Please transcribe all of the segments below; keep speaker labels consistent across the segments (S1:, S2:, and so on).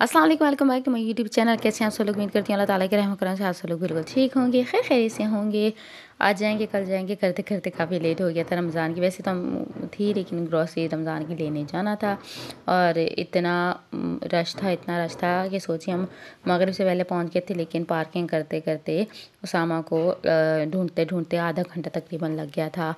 S1: असल welcome back to my YouTube channel कैसे आप सब लोग उम्मीद करती हूँ अल्लाह ताला के रहम करम से आप सब लोग बिल्कुल ठीक होंगे खैर खैर से होंगे आज जाएंगे कल जाएंगे करते करते काफ़ी लेट हो गया था रमज़ान की वैसे तो हम थी लेकिन ग्रॉसरी रमज़ान की लेने जाना था और इतना रश था इतना रश था कि सोचिए हम मगरब से पहले पहुंच गए थे लेकिन पार्किंग करते करते उसामा को ढूंढते ढूंढते आधा घंटा तकरीबन लग गया था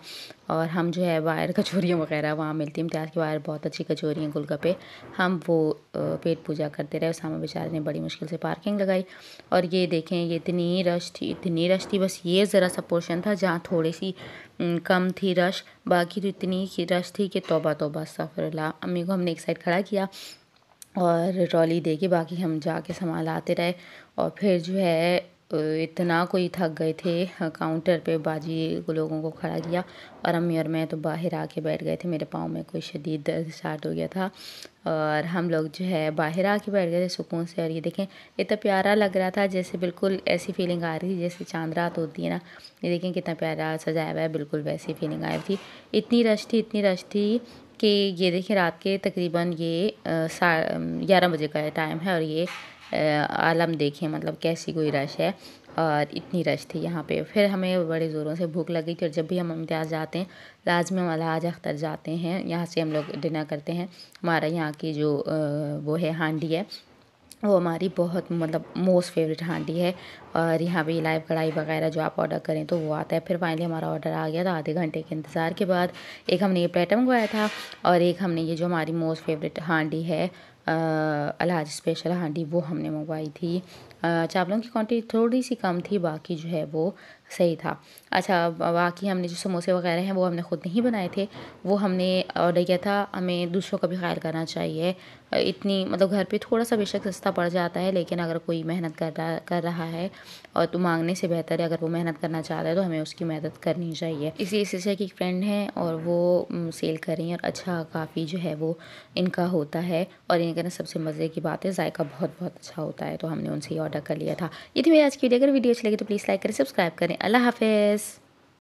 S1: और हम जो है वायर कचोरियाँ वगैरह वहाँ मिलती इम्तियाज़ की वायर बहुत अच्छी हैं गुलगपे हम वो पेट पूजा करते रहे उसामा बेचारे ने बड़ी मुश्किल से पार्किंग लगाई और ये देखें ये इतनी रश थी इतनी रश थी बस ये ज़रा सा पोर्शन सेक्शन था जहाँ थोड़ी सी कम थी रश बाकी तो इतनी रश थी कि तोबा तोबा सफर ला अम्मी को हमने एक साइड खड़ा किया और ट्रॉली दे के बाकी हम जाके सामान लाते रहे और फिर जो है इतना कोई थक गए थे काउंटर पे बाजी लोगों को खड़ा किया और अम्मी और मैं तो बाहर आके बैठ गए थे मेरे पाँव में कोई शदीद दर्द स्टार्ट हो गया था और हम लोग जो है बाहर आके बैठ गए थे सुकून से और ये देखें इतना तो प्यारा लग रहा था जैसे बिल्कुल ऐसी फीलिंग आ रही थी जैसे चांद रात होती है ना ये देखें कितना प्यारा सजाया हुआ है बिल्कुल वैसी फीलिंग आई थी इतनी रश थी इतनी रश थी कि ये देखिए रात के तकरीबन ये ग्यारह बजे का टाइम है और ये आलम देखें मतलब कैसी कोई रश है और इतनी रश थी यहाँ पे फिर हमें बड़े ज़ोरों से भूख लगी थी और जब भी हम इम्तियाज़ जाते हैं राज में अख्तर जाते हैं यहाँ से हम लोग डिनर करते हैं हमारा यहाँ की जो वो है हांडी है वो हमारी बहुत मतलब मोस्ट फेवरेट हांडी है और यहाँ पे लाइव कढ़ाई वगैरह जो आप ऑर्डर करें तो वो आता है फिर फाइनली हमारा ऑर्डर आ गया था तो आधे घंटे के इंतज़ार के बाद एक हमने ये प्लेट मंगवाया था और एक हमने ये जो हमारी मोस्ट फेवरेट हांडी है अलाज स्पेशल हांडी वो हमने मंगवाई थी चावलों अच्छा, की क्वान्टिटी थोड़ी सी कम थी बाकी जो है वो सही था अच्छा बाकी हमने जो समोसे वगैरह हैं वो हमने ख़ुद नहीं बनाए थे वो हमने ऑर्डर किया था हमें दूसरों का भी ख्याल करना चाहिए इतनी मतलब घर पे थोड़ा सा बेशक सस्ता पड़ जाता है लेकिन अगर कोई मेहनत कर रहा कर रहा है और तो मांगने से बेहतर है अगर वो मेहनत करना चाहता है तो हमें उसकी मदद करनी चाहिए इसी सिस्टर की एक फ्रेंड है और वो सेल कर रही हैं और अच्छा काफ़ी जो है वो इनका होता है और इनका ना सबसे मज़े की बात है जायका बहुत बहुत अच्छा होता है तो हमने उनसे ही ऑर्डर कर लिया था यदि मेरी आज की वीडियो अगर वीडियो अच्छी लगी तो प्लीज़ लाइक करें सब्सक्राइब करें अल्लाह हाफिज़